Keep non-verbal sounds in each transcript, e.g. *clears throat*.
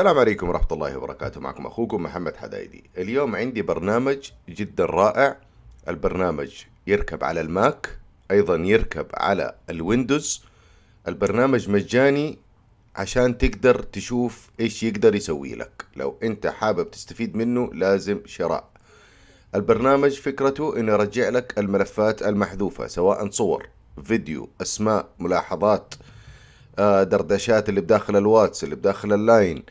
السلام عليكم ورحمة الله وبركاته معكم أخوكم محمد حدايدي اليوم عندي برنامج جدا رائع البرنامج يركب على الماك أيضا يركب على الويندوز البرنامج مجاني عشان تقدر تشوف ايش يقدر يسوي لك لو انت حابب تستفيد منه لازم شراء البرنامج فكرته انه يرجع لك الملفات المحذوفة سواء صور فيديو اسماء ملاحظات آه، دردشات اللي بداخل الواتس اللي بداخل اللاين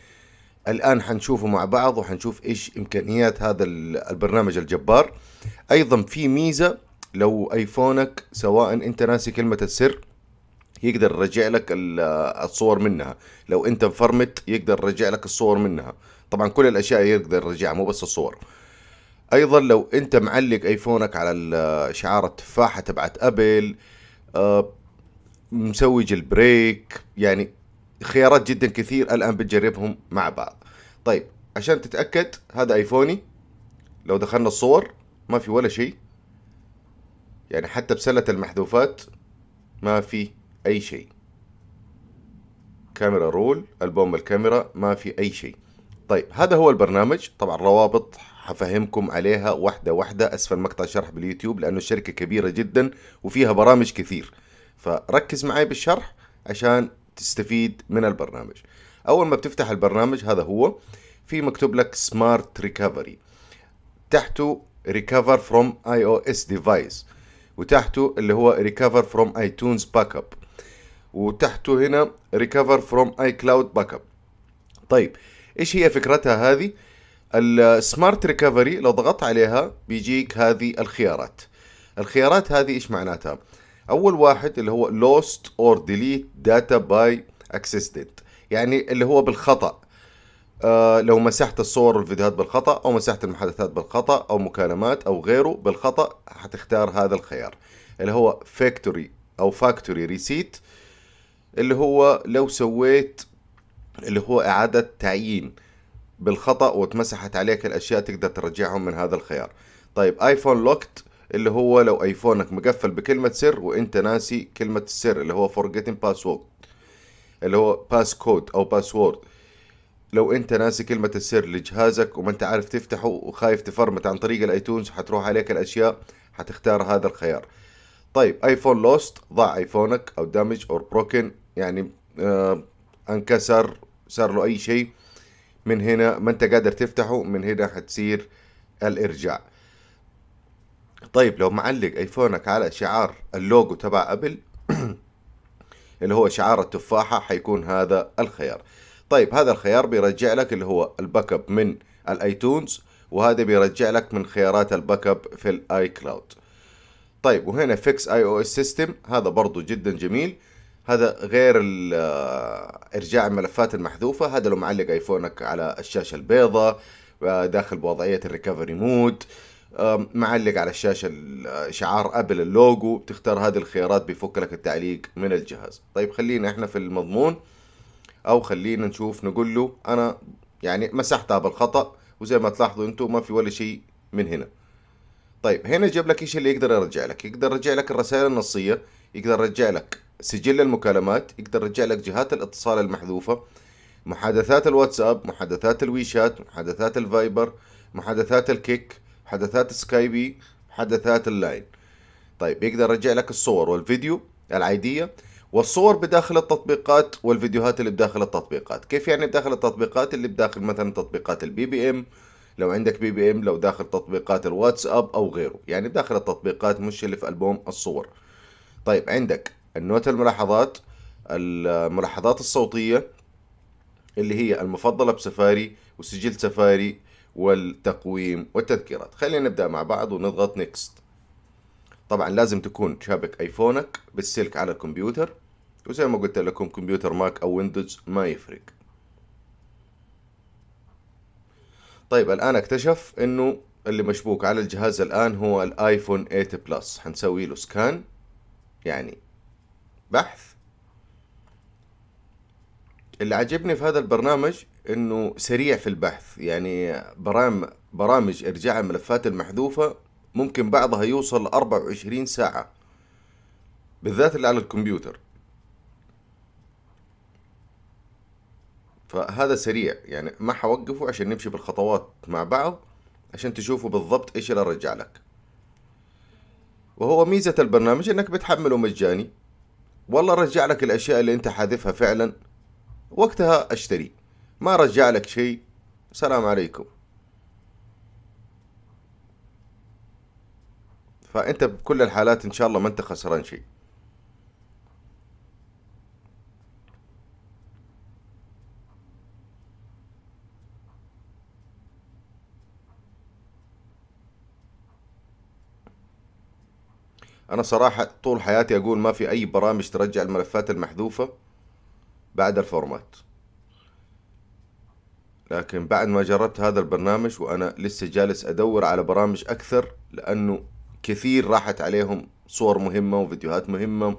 الان حنشوفه مع بعض وحنشوف ايش امكانيات هذا البرنامج الجبار ايضا في ميزه لو ايفونك سواء انت ناسي كلمه السر يقدر يرجع لك الصور منها لو انت مفرمت يقدر يرجع لك الصور منها طبعا كل الاشياء يقدر يرجعها مو بس الصور ايضا لو انت معلق ايفونك على شعار التفاحه تبعت ابل آه، مسوي جلبريك يعني خيارات جدا كثير الان بنجربهم مع بعض طيب عشان تتاكد هذا ايفوني لو دخلنا الصور ما في ولا شيء يعني حتى بسله المحذوفات ما في اي شيء كاميرا رول البوم الكاميرا ما في اي شيء طيب هذا هو البرنامج طبعا روابط حفهمكم عليها واحدة واحدة أسفل مقطع شرح باليوتيوب لأنه الشركة كبيرة جدا وفيها برامج كثير فركز معي بالشرح عشان تستفيد من البرنامج اول ما بتفتح البرنامج هذا هو في مكتوب لك سمارت ريكفري تحته ريكفر فروم اي او اس ديفايس وتحته اللي هو ريكفر فروم اي تونز باك اب وتحته هنا ريكفر فروم اي كلاود باك اب طيب ايش هي فكرتها هذه السمارت ريكفري لو ضغطت عليها بيجيك هذه الخيارات الخيارات هذه ايش معناتها اول واحد اللي هو lost or delete data by accident يعني اللي هو بالخطأ آه لو مسحت الصور والفيديوهات بالخطأ أو مسحت المحادثات بالخطأ أو مكالمات أو غيره بالخطأ حتختار هذا الخيار اللي هو فاكتوري أو فاكتوري ريسيت اللي هو لو سويت اللي هو إعادة تعيين بالخطأ واتمسحت عليك الأشياء تقدر ترجعهم من هذا الخيار طيب ايفون لوكت اللي هو لو ايفونك مقفل بكلمه سر وانت ناسي كلمه السر اللي هو forgetting password اللي هو باس كود او password لو انت ناسي كلمه السر لجهازك وما انت عارف تفتحه وخايف تفرمت عن طريق الايتونز حتروح عليك الاشياء حتختار هذا الخيار طيب ايفون لوست ضاع ايفونك او دامج او بروكن يعني آه انكسر صار له اي شيء من هنا ما انت قادر تفتحه من هنا حتصير الارجاع طيب لو معلق ايفونك على شعار اللوجو تبع ابل *clears throat* اللي هو شعار التفاحة حيكون هذا الخيار طيب هذا الخيار بيرجع لك اللي هو الباك اب من الايتونز وهذا بيرجع لك من خيارات الباك اب في الاي كلاود طيب وهنا فيكس اي او اس سيستم هذا برضو جدا جميل هذا غير آه، ارجاع الملفات المحذوفه هذا لو معلق ايفونك على الشاشه البيضاء آه، داخل بوضعيه الريكفري مود معلق على الشاشه شعار ابل اللوجو تختار هذه الخيارات بيفك لك التعليق من الجهاز طيب خلينا احنا في المضمون او خلينا نشوف نقول له انا يعني مسحتها بالخطا وزي ما تلاحظوا انتم ما في ولا شيء من هنا طيب هنا جاب لك ايش اللي يقدر يرجع لك يقدر يرجع لك الرسائل النصيه يقدر يرجع لك سجل المكالمات يقدر يرجع لك جهات الاتصال المحذوفه محادثات الواتساب محادثات الويشات محادثات الفايبر محادثات الكيك محادثات سكايبي محادثات اللاين طيب يقدر يرجع لك الصور والفيديو العادية والصور بداخل التطبيقات والفيديوهات اللي بداخل التطبيقات كيف يعني بداخل التطبيقات اللي بداخل مثلا تطبيقات البي بي ام لو عندك بي بي ام لو داخل تطبيقات الواتساب او غيره يعني داخل التطبيقات مش اللي في البوم الصور طيب عندك النوت الملاحظات الملاحظات الصوتية اللي هي المفضلة بسفاري وسجل سفاري والتقويم والتذكيرات خلينا نبدأ مع بعض ونضغط نيكست طبعا لازم تكون شابك ايفونك بالسلك على الكمبيوتر وزي ما قلت لكم كمبيوتر ماك او ويندوز ما يفرق طيب الان اكتشف انه اللي مشبوك على الجهاز الان هو الايفون 8 بلس حنسوي له سكان يعني بحث اللي عجبني في هذا البرنامج انه سريع في البحث يعني برام برامج ارجاع الملفات المحذوفه ممكن بعضها يوصل 24 ساعه بالذات اللي على الكمبيوتر فهذا سريع يعني ما حوقفه عشان نمشي بالخطوات مع بعض عشان تشوفوا بالضبط ايش اللي رجع لك وهو ميزة البرنامج انك بتحمله مجاني والله رجع لك الاشياء اللي انت حاذفها فعلا وقتها اشتري ما رجع لك شيء سلام عليكم فانت بكل الحالات ان شاء الله ما انت خسران شيء انا صراحه طول حياتي اقول ما في اي برامج ترجع الملفات المحذوفه بعد الفورمات لكن بعد ما جربت هذا البرنامج وانا لسه جالس ادور على برامج اكثر لانه كثير راحت عليهم صور مهمه وفيديوهات مهمه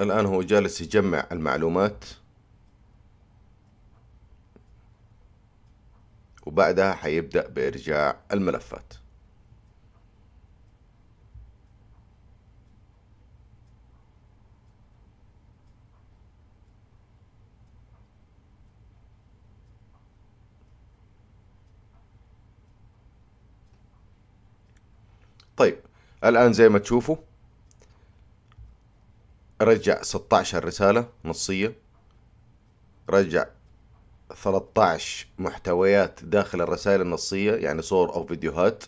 الآن هو جالس يجمع المعلومات وبعدها حيبدأ بإرجاع الملفات طيب الآن زي ما تشوفوا رجع 16 رسالة نصية رجع 13 محتويات داخل الرسائل النصية يعني صور أو فيديوهات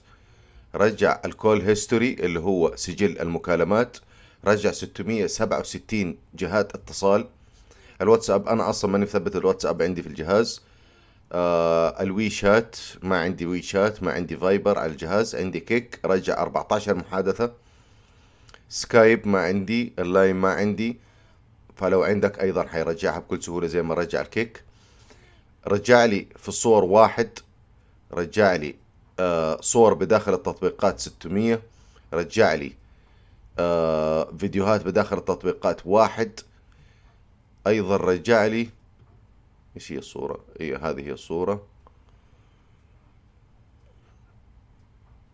رجع الكول هيستوري اللي هو سجل المكالمات رجع 667 جهات اتصال الواتساب أنا أصلا ماني مثبت الواتساب عندي في الجهاز آه الويشات ما عندي ويشات ما عندي فايبر على الجهاز عندي كيك رجع 14 محادثة سكايب ما عندي اللاين ما عندي فلو عندك أيضا حيرجعها بكل سهولة زي ما رجع الكيك رجع لي في الصور واحد رجع لي آه صور بداخل التطبيقات 600 رجع لي آه فيديوهات بداخل التطبيقات واحد ايضا رجع لي ايش هي الصورة اي هذه هي الصورة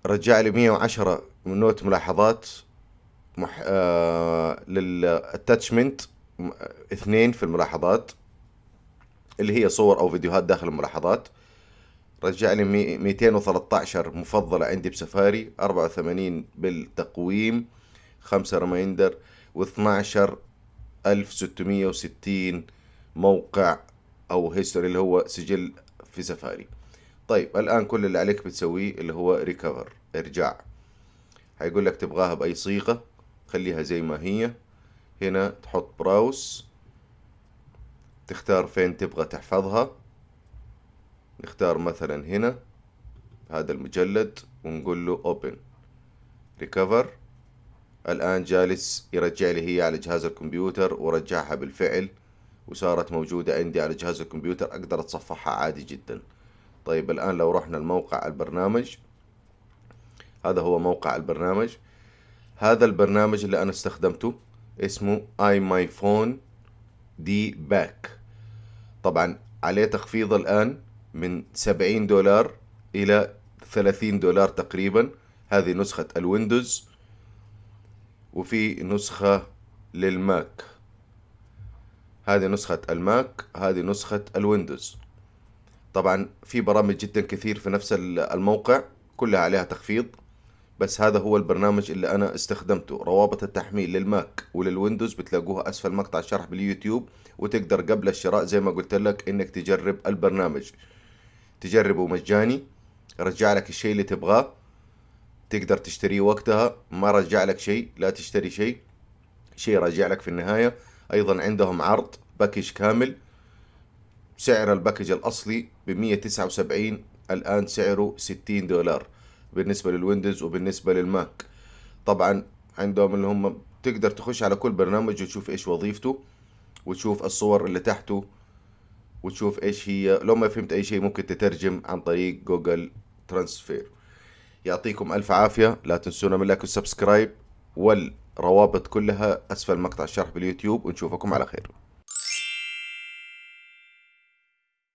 رجع لي 110 من نوت ملاحظات مح... آه للاتاتشمنت اثنين في الملاحظات اللي هي صور او فيديوهات داخل الملاحظات رجع لي 213 مفضله عندي بسفاري 84 بالتقويم 5 ريمايندر و12660 موقع او هيستوري اللي هو سجل في سفاري طيب الان كل اللي عليك بتسويه اللي هو ريكفر ارجاع هيقول لك تبغاها باي صيغه خليها زي ما هي هنا تحط براوس تختار فين تبغى تحفظها نختار مثلا هنا هذا المجلد ونقول له open recover الآن جالس يرجع لي هي على جهاز الكمبيوتر ورجعها بالفعل وصارت موجودة عندي على جهاز الكمبيوتر أقدر أتصفحها عادي جدا طيب الآن لو رحنا الموقع البرنامج هذا هو موقع البرنامج هذا البرنامج اللي أنا استخدمته اسمه iMyPhone D-Back طبعا عليه تخفيض الآن من 70 دولار إلى 30 دولار تقريبا هذه نسخة الويندوز وفي نسخة للماك هذه نسخة الماك هذه نسخة الويندوز طبعا في برامج جدا كثير في نفس الموقع كلها عليها تخفيض بس هذا هو البرنامج اللي انا استخدمته روابط التحميل للماك وللويندوز بتلاقوها اسفل مقطع شرح باليوتيوب وتقدر قبل الشراء زي ما قلت لك انك تجرب البرنامج تجربه مجاني رجع لك الشيء اللي تبغاه تقدر تشتريه وقتها ما رجع لك شيء لا تشتري شيء شيء راجع لك في النهاية ايضا عندهم عرض باكج كامل سعر الباكج الاصلي ب 179 الان سعره 60 دولار بالنسبه للويندوز وبالنسبه للماك طبعا عندهم اللي هم تقدر تخش على كل برنامج وتشوف ايش وظيفته وتشوف الصور اللي تحته وتشوف ايش هي لو ما فهمت اي شيء ممكن تترجم عن طريق جوجل ترانسفير يعطيكم الف عافيه لا تنسونا من لايك والسبسكرايب والروابط كلها اسفل مقطع الشرح باليوتيوب ونشوفكم على خير